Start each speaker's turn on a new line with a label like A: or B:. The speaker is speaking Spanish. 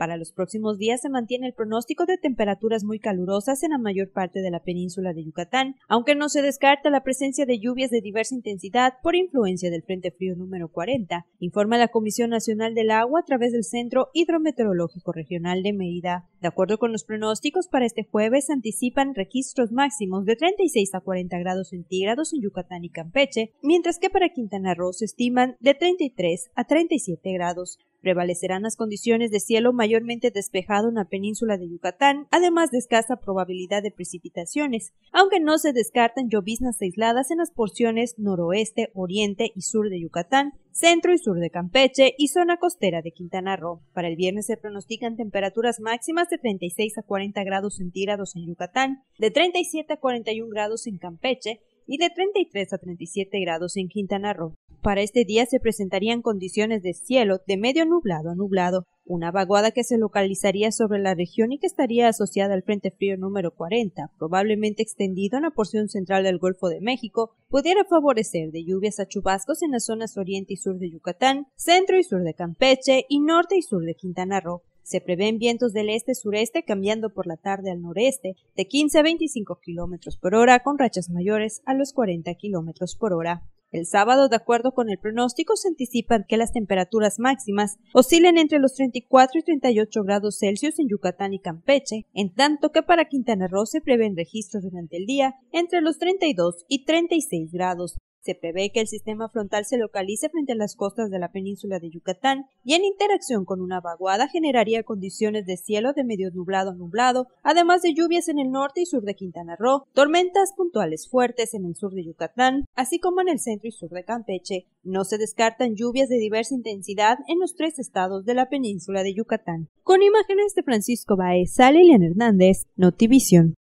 A: Para los próximos días se mantiene el pronóstico de temperaturas muy calurosas en la mayor parte de la península de Yucatán, aunque no se descarta la presencia de lluvias de diversa intensidad por influencia del Frente Frío número 40, informa la Comisión Nacional del Agua a través del Centro Hidrometeorológico Regional de Mérida. De acuerdo con los pronósticos para este jueves, anticipan registros máximos de 36 a 40 grados centígrados en Yucatán y Campeche, mientras que para Quintana Roo se estiman de 33 a 37 grados. Prevalecerán las condiciones de cielo mayormente despejado en la península de Yucatán, además de escasa probabilidad de precipitaciones, aunque no se descartan lloviznas aisladas en las porciones noroeste, oriente y sur de Yucatán, centro y sur de Campeche y zona costera de Quintana Roo. Para el viernes se pronostican temperaturas máximas de 36 a 40 grados centígrados en Yucatán, de 37 a 41 grados en Campeche y de 33 a 37 grados en Quintana Roo. Para este día se presentarían condiciones de cielo de medio nublado a nublado, una vaguada que se localizaría sobre la región y que estaría asociada al Frente Frío número 40, probablemente extendido en la porción central del Golfo de México, pudiera favorecer de lluvias a chubascos en las zonas oriente y sur de Yucatán, centro y sur de Campeche y norte y sur de Quintana Roo. Se prevén vientos del este-sureste cambiando por la tarde al noreste de 15 a 25 km por hora con rachas mayores a los 40 km por hora. El sábado, de acuerdo con el pronóstico, se anticipan que las temperaturas máximas oscilen entre los 34 y 38 grados Celsius en Yucatán y Campeche, en tanto que para Quintana Roo se prevén registros durante el día entre los 32 y 36 grados. Se prevé que el sistema frontal se localice frente a las costas de la península de Yucatán y en interacción con una vaguada generaría condiciones de cielo de medio nublado a nublado, además de lluvias en el norte y sur de Quintana Roo, tormentas puntuales fuertes en el sur de Yucatán, así como en el centro y sur de Campeche. No se descartan lluvias de diversa intensidad en los tres estados de la península de Yucatán. Con imágenes de Francisco Baez, Sale Hernández, Notivision.